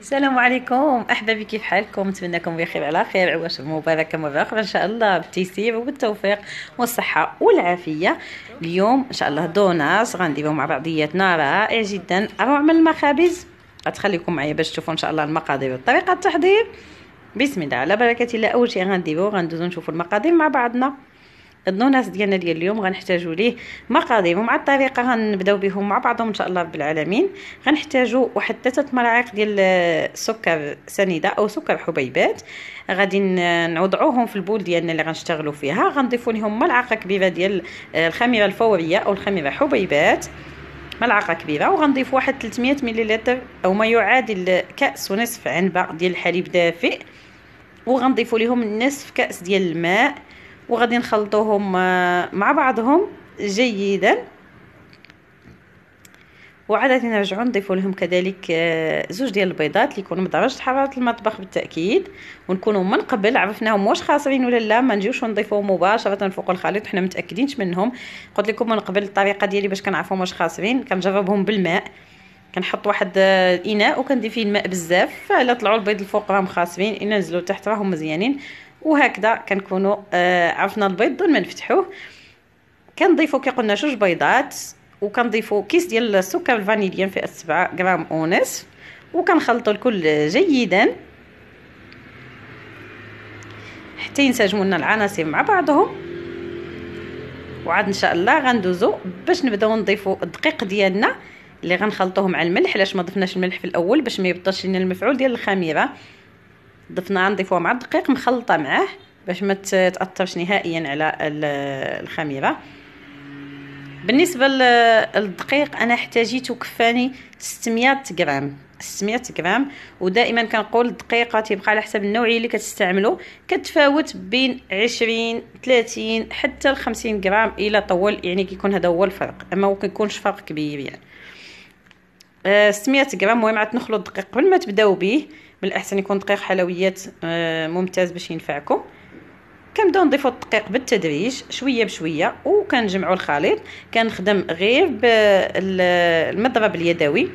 السلام عليكم احبابي كيف حالكم نتمناكم بخير على خير عواش مباركه مره اخرى ان شاء الله بالتيسير وبالتوفيق والصحه والعافيه اليوم ان شاء الله دوناس غنديرو مع بعضياتنا رائع جدا نوع من المخابز غتخليكم معايا باش تشوفوا ان شاء الله المقادير وطريقه التحضير بسم الله على بركه الله اول شيء غنديروا غندوزو نشوفوا المقادير مع بعضنا الدوناس ديالنا ديال اليوم غنحتاجو ليه مقادير ومع الطريقه غنبداو بهم مع بعضهم ان شاء الله رب العالمين غنحتاجو واحد ثلاثه ملاعق ديال السكر سنيده او سكر حبيبات غادي نوضعوهم في البول ديالنا اللي غنشتغلو فيها غنضيفو لهم ملعقه كبيره ديال الخميره الفوريه او الخميره حبيبات ملعقه كبيره وغنضيف واحد 300 مليلتر او ما يعادل كاس ونصف عنبه ديال الحليب دافئ وغنضيفوا لهم نصف كاس ديال الماء وغادي نخلطوهم آه، مع بعضهم جيدا وعادة نرجعو نضيفو لهم كذلك آه، زوج ديال البيضات اللي يكونوا بدرجة حرارة المطبخ بالتأكيد ونكونوا من قبل عرفناهم واش خاسرين ولا لا ما نجيوش نضيفوهم مباشرة فوق الخليط حنا متأكدينش منهم قلت لكم من قبل الطريقة ديالي باش كنعرفهم واش خاسرين كنجربهم بالماء كنحط واحد الاناء آه، وكندير فيه الماء بزاف فالا طلعوا البيض الفوق راهم خاسرين الا نزلوا تحت راهم مزيانين وهكذا كنكونوا آه، عرفنا البيض دون ما نفتحوه كنضيفوا كي قلنا جوج بيضات وكنضيفوا كيس ديال السكر الفانيليا في 7 غرام اونس وكنخلطوا الكل جيدا حتى ينسجموا لنا العناصر مع بعضهم وعاد ان شاء الله غندوزو باش نبداو نضيفوا الدقيق ديالنا اللي غنخلطوه مع الملح علاش ما ضفناش الملح في الاول باش ما يبطلش لنا المفعول ديال الخميره ضفنا نضيفوها مع الدقيق مخلطه معاه باش ما تاثرش نهائيا على الخميره بالنسبه للدقيق انا احتاجيته كفاني 600 غرام 600 غرام ودائما كنقول الدقيقه تيبقى على حسب النوعيه اللي كتستعملوا كتفاوت بين 20 30 حتى ل 50 غرام الى طول يعني كيكون هذا هو الفرق اما ما كيكونش فرق كبير يعني 600 آه، غرام المهم عاد نخلط الدقيق قبل ما تبداو به من الاحسن يكون دقيق حلويات آه، ممتاز باش ينفعكم كنبداو نضيفوا الدقيق بالتدريج شويه بشويه وكنجمعوا الخليط كنخدم غير بالمضرب اليدوي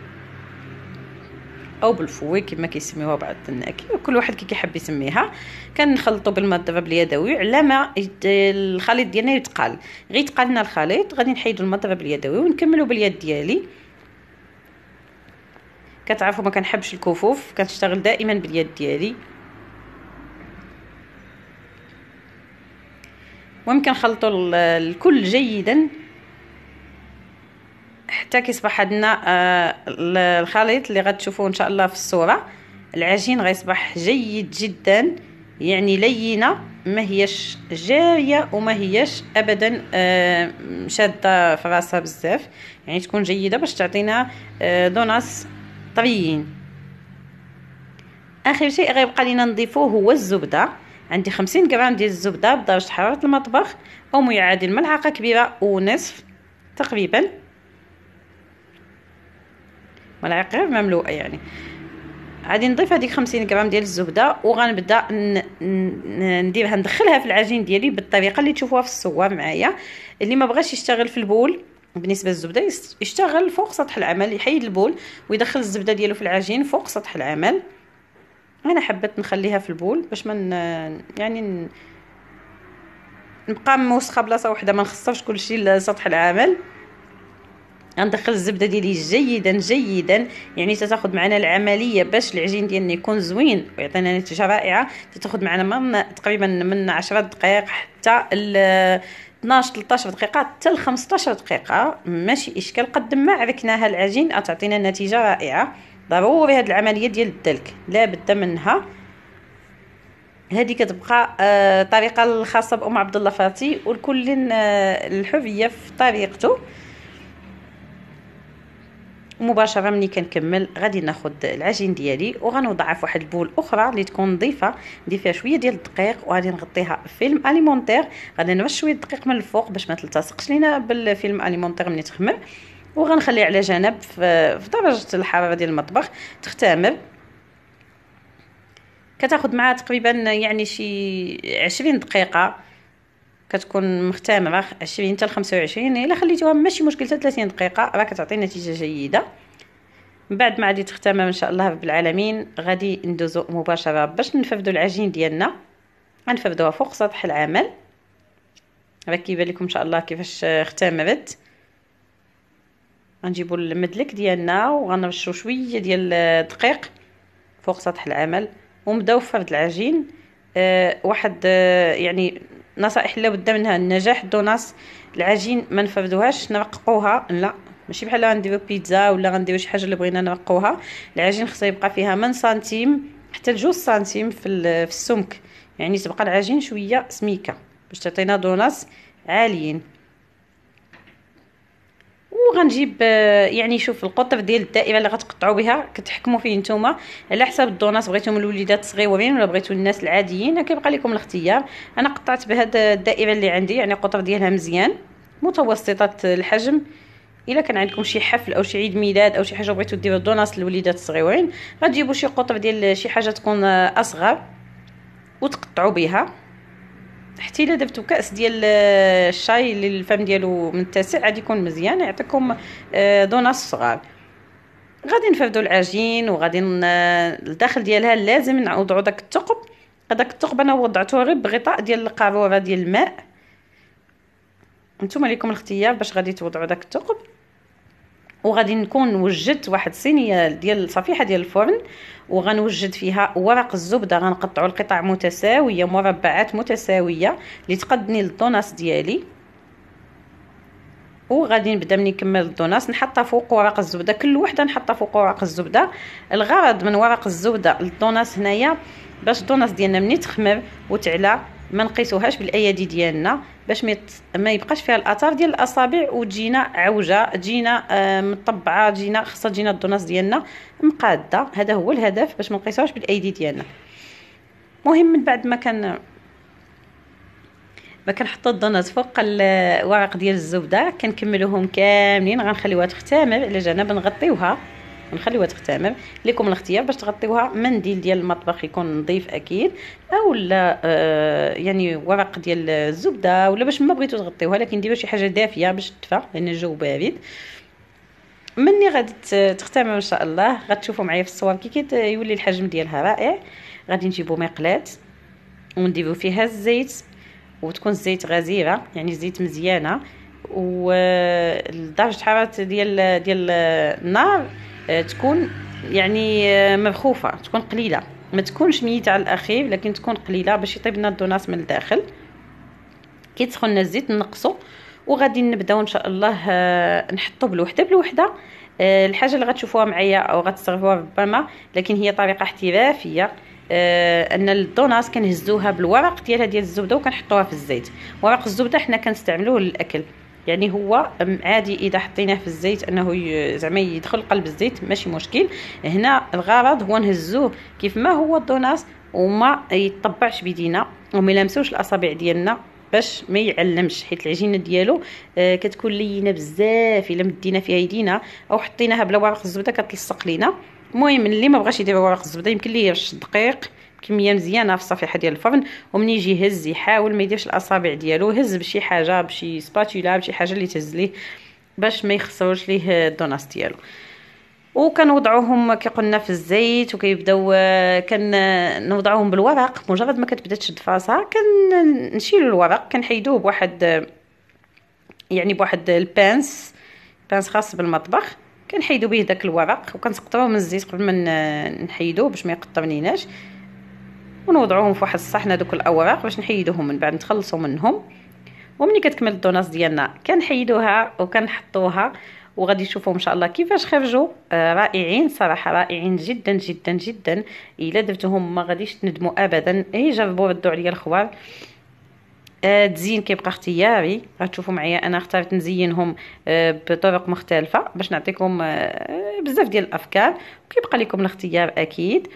او بالفوي كما كيسميوها بعض الناكي كل واحد كي كيحب يسميها كنخلطوا بالمضرب اليدوي على ما الخليط ديالنا يتقال غير تقالنا الخليط غادي نحيدوا المضرب اليدوي ونكملوا باليد ديالي كتعرفوا ما كنحبش الكفوف كنشتغل دائما باليد ديالي المهم كنخلطوا الكل جيدا حتى كيصبح عندنا آه، الخليط اللي غتشوفوه ان شاء الله في الصوره العجين غيصبح جيد جدا يعني لينه ما هيش جاريه وما هيش ابدا آه، شاده في راسها بزاف يعني تكون جيده باش تعطينا آه، دوناس طريين اخر شيء غيبقى لينا نضيفوه هو الزبده عندي خمسين غرام ديال الزبده بدرجه حراره المطبخ او ما يعادل ملعقه كبيره ونصف تقريبا ملعقه غير مملوءه يعني غادي نضيف هذيك 50 غرام ديال الزبده وغنبدا نديرها ندخلها في العجين ديالي بالطريقه اللي تشوفوها في الصور معايا اللي ما بغاش يشتغل في البول بالنسبه للزبده يشتغل فوق سطح العمل يحيد البول ويدخل الزبده ديالو في العجين فوق سطح العمل انا حبيت نخليها في البول باش ما يعني نبقى موسخه بلاصه وحده ما نخسرش كلشي لسطح العمل غندخل الزبده ديالي جيدا جيدا يعني تتاخد معنا العمليه باش العجين ديالنا يكون زوين ويعطينا نتيجه رائعه تتاخد معنا من تقريبا من 10 دقائق حتى 12 13 دقيقه حتى ل 15 دقيقه ماشي اشكال قد ما عركناها العجين تعطينا نتيجه رائعه ضروري هذه العمليه ديال الدلك لا بد منها هذه كتبقى الطريقه آه، الخاصه بام عبد الله فاتي والكل آه، الحريه في طريقته مباشره ملي كنكمل غادي ناخذ العجين ديالي وغنوضعها في واحد البول اخرى اللي تكون نظيفه ندير فيها شويه ديال الدقيق وغادي نغطيها فيلم اليمونتير غادي نرش شويه الدقيق من الفوق باش ما تلتصقش لينا بالفيلم اليمونتير ملي تخمر وغنخليه على جنب في درجه الحراره ديال المطبخ تختمر كتاخد معها تقريبا يعني شي عشرين دقيقه كتكون مختمره مع 20 حتى ل 25 الا خليتوها ماشي مشكل حتى 30 دقيقه راه كتعطي نتيجه جيده من بعد ما غادي تختمر ان شاء الله رب العالمين غادي ندوزو مباشره باش نفردو العجين ديالنا غنفردوها فوق سطح العمل راه كيبان لكم ان شاء الله كيفاش اختمرت غنجيبو المدلك ديالنا وغنرشو شويه ديال الدقيق فوق سطح العمل ونبداو فرد العجين أه واحد أه يعني نصائح لا بد منها النجاح دوناس العجين ما نفردوهاش نرققوها لا ماشي بحال غنديرو بيتزا ولا غنديرو شي حاجه اللي بغينا نرقوها العجين خصها يبقى فيها من سنتيم حتى لجوج سنتيم في, في السمك يعني تبقى العجين شويه سميكه باش تعطينا دوناس عاليين وغنجيب آه، يعني شوف القطف ديال الدائره اللي غتقطعوا بها كتحكموا فيه نتوما على حساب الدونات من الوليدات صغيورين ولا بغيتو الناس العاديين كيبقى لكم الاختيار انا قطعت بهذا الدائره اللي عندي يعني القطف ديالها مزيان متوسطه الحجم الا كان عندكم شي حفل او شي عيد ميلاد او شي حاجه بغيتو ديروا دوناس للوليدات الصغيورين غتجيبوا شي قطف ديال شي حاجه تكون آه، اصغر وتقطعوا بها حتى الا درتو كاس ديال آه، الشاي الفم ديالو من التاسع غادي يكون مزيان يعطيكم آه، دوناس صغار غادي نفردو العجين وغادي آه، الداخل ديالها لازم نوضعو داك الثقب هذاك الثقب انا وضعته غير بغطاء ديال القاروره ديال الماء نتوما ليكم الاختيار باش غادي توضعوا داك الثقب وغادي نكون وجدت واحد الصينيه ديال صفيحه ديال الفرن وغنوجد فيها ورق الزبده غنقطعوا القطع متساويه مربعات متساويه اللي تقدني للدوناس ديالي وغادي نبدا ملي نكمل الدوناس نحطها فوق ورق الزبده كل وحده نحطها فوق ورق الزبده الغرض من ورق الزبده للدوناس هنايا باش الدوناس ديالنا ملي تخمر وتعلى ما نقيسوهاش بالايادي ديالنا باش ما يبقاش فيها الاثار ديال الاصابع وتجينا عوجه تجينا آه، مطبعه تجينا خاصه تجينا الدوناس ديالنا مقاده هذا هو الهدف باش ما نقيسوهاش بالايدي ديالنا مهم من بعد ما كان ما كنحطوا الدونات فوق الورق ديال الزبده كنكملوهم كاملين غنخليوها تختمر على جنب نغطيوها نخليوها تختمر لكم الاختيار باش تغطيوها منديل ديال المطبخ يكون نظيف اكيد اولا آه يعني ورق ديال الزبده ولا باش ما بغيتو تغطيوها لكن ديروا شي حاجه دافيه باش تدفى لان الجو بارد مني غادي تختمر ان شاء الله غتشوفوا معايا في الصور كي كيولي الحجم ديالها رائع غادي نجيبو مقلات ونديرو فيها الزيت وتكون الزيت غزيره يعني زيت مزيانه ودرجه آه، الحراره ديال ديال النار آه، تكون يعني آه، مبخوفه تكون قليله ما تكونش ميته على الاخير لكن تكون قليله باش يطيب لنا الدوناس من الداخل كي تسخن لنا الزيت نقصو وغادي نبداو ان شاء الله آه، نحطو بالوحده بالوحده الحاجه اللي غتشوفوها معايا او غتستغربوها ربما لكن هي طريقه احترافيه آه ان الدوناس كنهزوها بالورق ديالها ديال الزبده وكنحطوها في الزيت ورق الزبده حنا كنستعملوه للاكل يعني هو عادي اذا حطيناه في الزيت انه زعما يدخل قلب الزيت ماشي مشكل هنا الغرض هو نهزوه كيف ما هو الدوناس وما يطبعش بيدينا وما يلمسوش الاصابع ديالنا باش ما يعلمش حيت العجينه ديالو آه كتكون لينه بزاف الا مدينا فيها يدينا او حطيناها بلا ورق الزبده كتلصق لينا المهم اللي ما بغاش يدير ورق الزبده يمكن ليه يرش الدقيق كميه مزيانه في الصفيحه ديال الفرن ومن يجي يهز يحاول ما يديرش الاصابع ديالو هز بشي حاجه بشي سباتولا بشي حاجه اللي تهز ليه باش ما يخسروش ليه الدوناس ديالو وكنوضعوهم كي قلنا في الزيت وكيبداو كنوضعوهم بالورق مجرد ما كتبدا تشد فاسها كنشيلو الورق كنحيدوه بواحد يعني بواحد البانس بانس خاص بالمطبخ كنحيدو به داك الورق وكنسقطوه من الزيت قبل ما نحيدوه باش ما يقطع ونوضعوهم في واحد الصحن دوك الاوراق باش نحيدوهم من بعد نتخلصوا منهم ومني كتكمل الدوناس ديالنا كنحيدوها وكنحطوها وغادي تشوفوا ان شاء الله كيفاش خرجوا آه، رائعين صراحه رائعين جدا جدا جدا الا درتوهم ما غاديش تندموا ابدا اي جربوا ردوا عليا الخوار تزين آه، كيبقى اختياري غتشوفوا معايا انا اخترت نزينهم آه، بطرق مختلفه باش نعطيكم بزاف ديال الافكار وكيبقى لكم الاختيار اكيد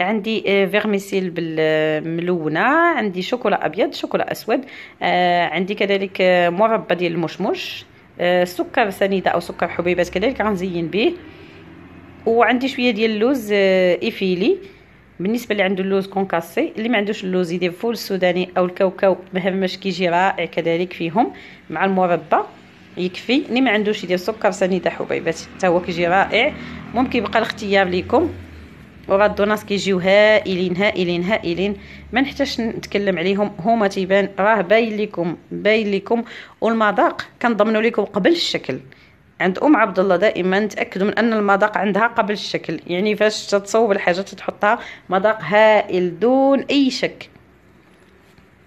عندي فيرميسيل آه، بالملونه عندي شوكولا ابيض شوكولا اسود آه، عندي كذلك آه، مربى ديال المشمش سكر سنيده او سكر حبيبات كذلك غنزين به وعندي شويه ديال اللوز ايفيلي بالنسبه اللي عنده اللوز كونكاسي اللي ما عندوش اللوز يدير فول السوداني او الكاوكاو مهمش كيجي رائع كذلك فيهم مع المربى يكفي اللي ما عندوش يدير سكر سنيده حبيبات حتى هو كيجي رائع ممكن يبقى الاختيار ليكم وغاد كيجيو هائلين هائلين هائلين ما نحتاجش نتكلم عليهم هما تيبان راه باين لكم باين لكم والمذاق كنضمنوا لكم قبل الشكل عند ام عبد الله دائما تاكدوا من ان المذاق عندها قبل الشكل يعني فاش تتصوب الحاجه تتحطها مذاق هائل دون اي شك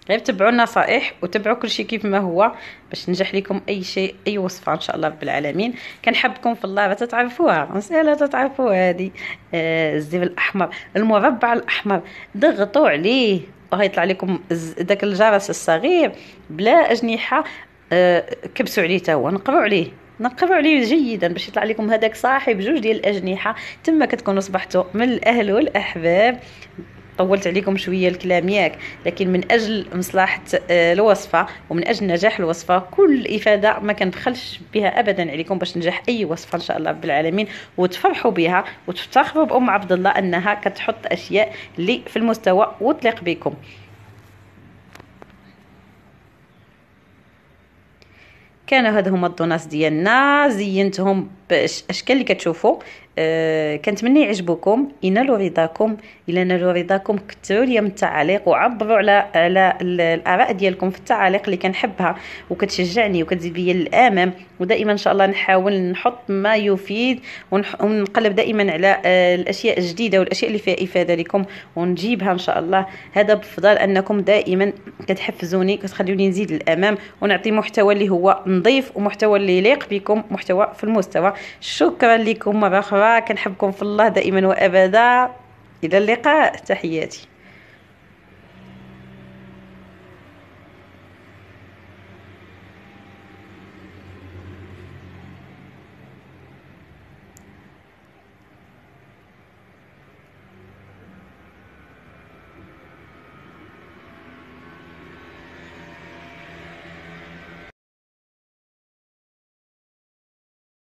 غير تبعوا النصائح وتبعوا كل شيء كيف ما هو باش نجح لكم اي شيء اي وصفه ان شاء الله رب العالمين كنحبكم في الله تتعرفوها مساله تتعرفوها هذه آه الاحمر المربع الاحمر ضغطوا عليه الله يطلع لكم داك الجرس الصغير بلا اجنحه آه كبسوا عليه تا هو نقروا عليه نقروا عليه جيدا باش يطلع لكم هذاك صاحب جوج ديال الاجنحه تما كتكونوا صبحتوا من الاهل والاحباب طولت عليكم شويه الكلام ياك لكن من اجل مصلحه آه، الوصفه ومن اجل نجاح الوصفه كل افاده ما كنبخلش بها ابدا عليكم باش نجح اي وصفه ان شاء الله رب العالمين وتفرحوا بها وتفتخروا بام عبد الله انها كتحط اشياء اللي في المستوى وتليق بكم كانوا هاد هما الدوناس ديالنا زينتهم اشكال اللي كتشوفوا أه كنتمنى يعجبوكم ينالوا رضاكم الى نالوا رضاكم كتبوا لي من التعاليق وعبروا على على الاراء ديالكم في التعاليق اللي كنحبها وكتشجعني وكتزيد بيا للامام ودائما ان شاء الله نحاول نحط ما يفيد ونقلب دائما على آه، الاشياء الجديده والاشياء اللي فيها افاده لكم ونجيبها ان شاء الله هذا بفضل انكم دائما كتحفزوني كتخليوني نزيد للامام ونعطي محتوى اللي هو نظيف ومحتوى اللي يليق بكم محتوى في المستوى شكرا لكم مره اخرى كنحبكم في الله دائما وابدا الى اللقاء تحياتي